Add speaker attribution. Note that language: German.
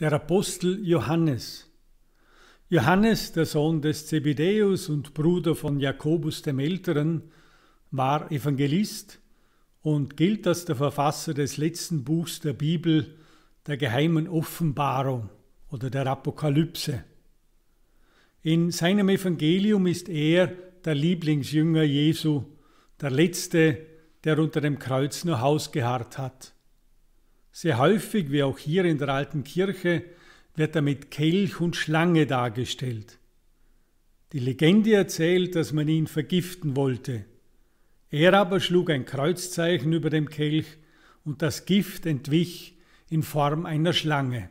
Speaker 1: der Apostel Johannes. Johannes, der Sohn des Zebedäus und Bruder von Jakobus dem Älteren, war Evangelist und gilt als der Verfasser des letzten Buchs der Bibel, der geheimen Offenbarung oder der Apokalypse. In seinem Evangelium ist er der Lieblingsjünger Jesu, der letzte, der unter dem Kreuz nur Haus geharrt hat. Sehr häufig, wie auch hier in der alten Kirche, wird damit Kelch und Schlange dargestellt. Die Legende erzählt, dass man ihn vergiften wollte. Er aber schlug ein Kreuzzeichen über dem Kelch und das Gift entwich in Form einer Schlange.